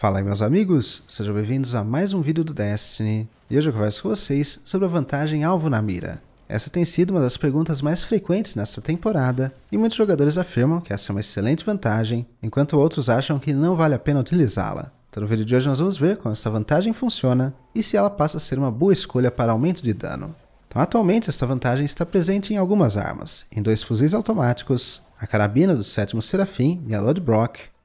Fala aí meus amigos, sejam bem-vindos a mais um vídeo do Destiny e hoje eu converso com vocês sobre a vantagem alvo na mira. Essa tem sido uma das perguntas mais frequentes nesta temporada e muitos jogadores afirmam que essa é uma excelente vantagem, enquanto outros acham que não vale a pena utilizá-la. Então no vídeo de hoje nós vamos ver como essa vantagem funciona e se ela passa a ser uma boa escolha para aumento de dano. Então atualmente esta vantagem está presente em algumas armas, em dois fuzis automáticos, a carabina do sétimo Serafim e a Lord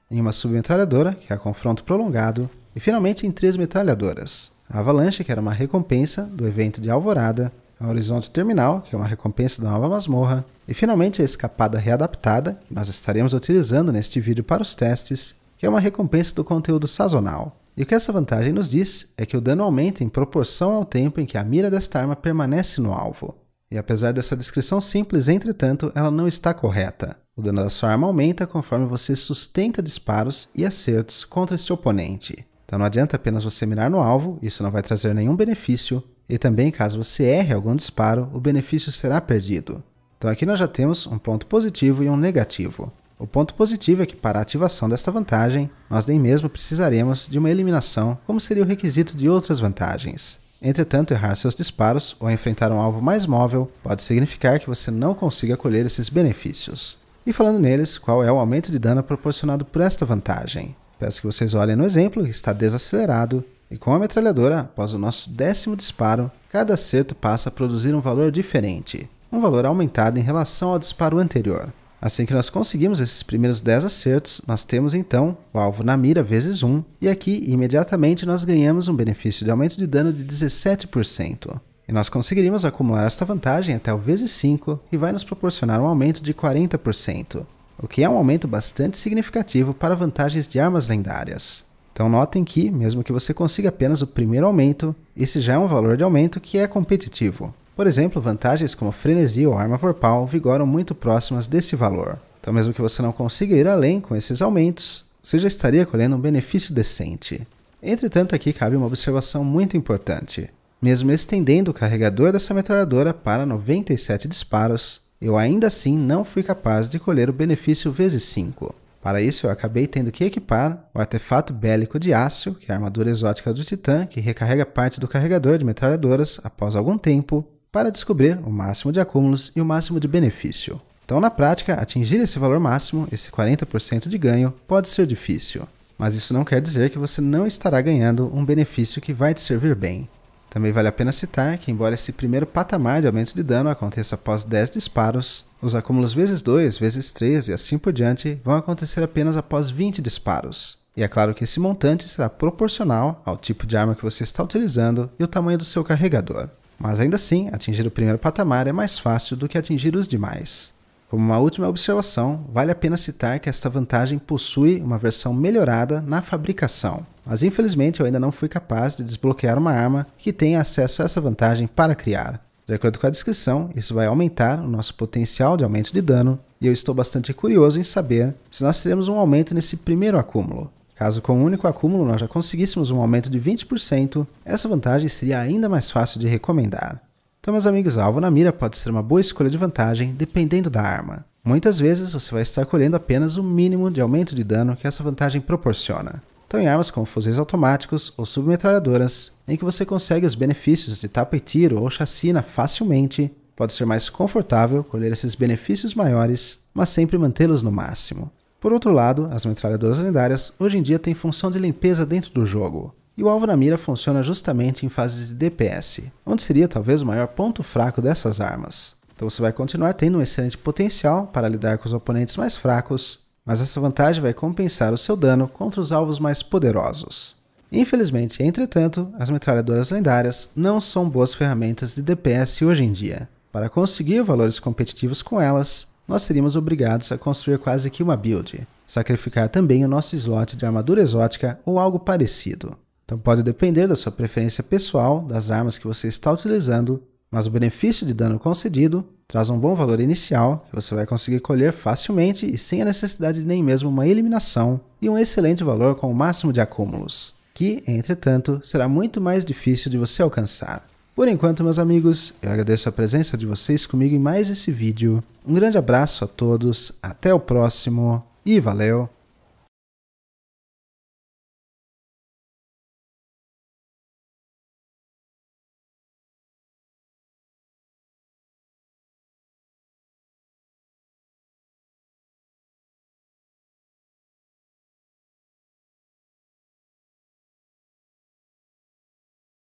em uma submetralhadora, que é a confronto prolongado, e finalmente em três metralhadoras. A avalanche, que era uma recompensa do evento de Alvorada, a Horizonte Terminal, que é uma recompensa da nova masmorra, e finalmente a escapada readaptada, que nós estaremos utilizando neste vídeo para os testes, que é uma recompensa do conteúdo sazonal. E o que essa vantagem nos diz é que o dano aumenta em proporção ao tempo em que a mira desta arma permanece no alvo. E apesar dessa descrição simples, entretanto, ela não está correta. O dano da sua arma aumenta conforme você sustenta disparos e acertos contra seu oponente. Então não adianta apenas você mirar no alvo, isso não vai trazer nenhum benefício, e também caso você erre algum disparo, o benefício será perdido. Então aqui nós já temos um ponto positivo e um negativo. O ponto positivo é que para a ativação desta vantagem, nós nem mesmo precisaremos de uma eliminação, como seria o requisito de outras vantagens. Entretanto, errar seus disparos ou enfrentar um alvo mais móvel pode significar que você não consiga colher esses benefícios e falando neles qual é o aumento de dano proporcionado por esta vantagem. Peço que vocês olhem no exemplo que está desacelerado e com a metralhadora, após o nosso décimo disparo, cada acerto passa a produzir um valor diferente, um valor aumentado em relação ao disparo anterior. Assim que nós conseguimos esses primeiros 10 acertos, nós temos então o alvo na mira vezes 1, e aqui imediatamente nós ganhamos um benefício de aumento de dano de 17%. E nós conseguiríamos acumular esta vantagem até o vezes 5 e vai nos proporcionar um aumento de 40%, o que é um aumento bastante significativo para vantagens de armas lendárias. Então notem que, mesmo que você consiga apenas o primeiro aumento, esse já é um valor de aumento que é competitivo. Por exemplo, vantagens como frenesi ou arma vorpal vigoram muito próximas desse valor. Então mesmo que você não consiga ir além com esses aumentos, você já estaria colhendo um benefício decente. Entretanto, aqui cabe uma observação muito importante. Mesmo estendendo o carregador dessa metralhadora para 97 disparos, eu ainda assim não fui capaz de colher o benefício vezes 5. Para isso, eu acabei tendo que equipar o artefato bélico de Ácio, que é a armadura exótica do Titã, que recarrega parte do carregador de metralhadoras após algum tempo, para descobrir o máximo de acúmulos e o máximo de benefício. Então, na prática, atingir esse valor máximo, esse 40% de ganho, pode ser difícil. Mas isso não quer dizer que você não estará ganhando um benefício que vai te servir bem. Também vale a pena citar que, embora esse primeiro patamar de aumento de dano aconteça após 10 disparos, os acúmulos vezes 2, vezes 3 e assim por diante vão acontecer apenas após 20 disparos. E é claro que esse montante será proporcional ao tipo de arma que você está utilizando e o tamanho do seu carregador. Mas ainda assim, atingir o primeiro patamar é mais fácil do que atingir os demais. Como uma última observação, vale a pena citar que esta vantagem possui uma versão melhorada na fabricação, mas infelizmente eu ainda não fui capaz de desbloquear uma arma que tenha acesso a essa vantagem para criar. De acordo com a descrição, isso vai aumentar o nosso potencial de aumento de dano, e eu estou bastante curioso em saber se nós teremos um aumento nesse primeiro acúmulo. Caso com um único acúmulo nós já conseguíssemos um aumento de 20%, essa vantagem seria ainda mais fácil de recomendar. Então, meus amigos, alvo na mira pode ser uma boa escolha de vantagem dependendo da arma. Muitas vezes você vai estar colhendo apenas o mínimo de aumento de dano que essa vantagem proporciona. Então, em armas como fuzis automáticos ou submetralhadoras, em que você consegue os benefícios de tapa e tiro ou chacina facilmente, pode ser mais confortável colher esses benefícios maiores, mas sempre mantê-los no máximo. Por outro lado, as metralhadoras lendárias hoje em dia têm função de limpeza dentro do jogo. E o alvo na mira funciona justamente em fases de DPS, onde seria talvez o maior ponto fraco dessas armas. Então você vai continuar tendo um excelente potencial para lidar com os oponentes mais fracos, mas essa vantagem vai compensar o seu dano contra os alvos mais poderosos. Infelizmente, entretanto, as metralhadoras lendárias não são boas ferramentas de DPS hoje em dia. Para conseguir valores competitivos com elas, nós seríamos obrigados a construir quase que uma build, sacrificar também o nosso slot de armadura exótica ou algo parecido. Então pode depender da sua preferência pessoal, das armas que você está utilizando, mas o benefício de dano concedido traz um bom valor inicial que você vai conseguir colher facilmente e sem a necessidade de nem mesmo uma eliminação, e um excelente valor com o máximo de acúmulos, que, entretanto, será muito mais difícil de você alcançar. Por enquanto, meus amigos, eu agradeço a presença de vocês comigo em mais esse vídeo. Um grande abraço a todos, até o próximo e valeu!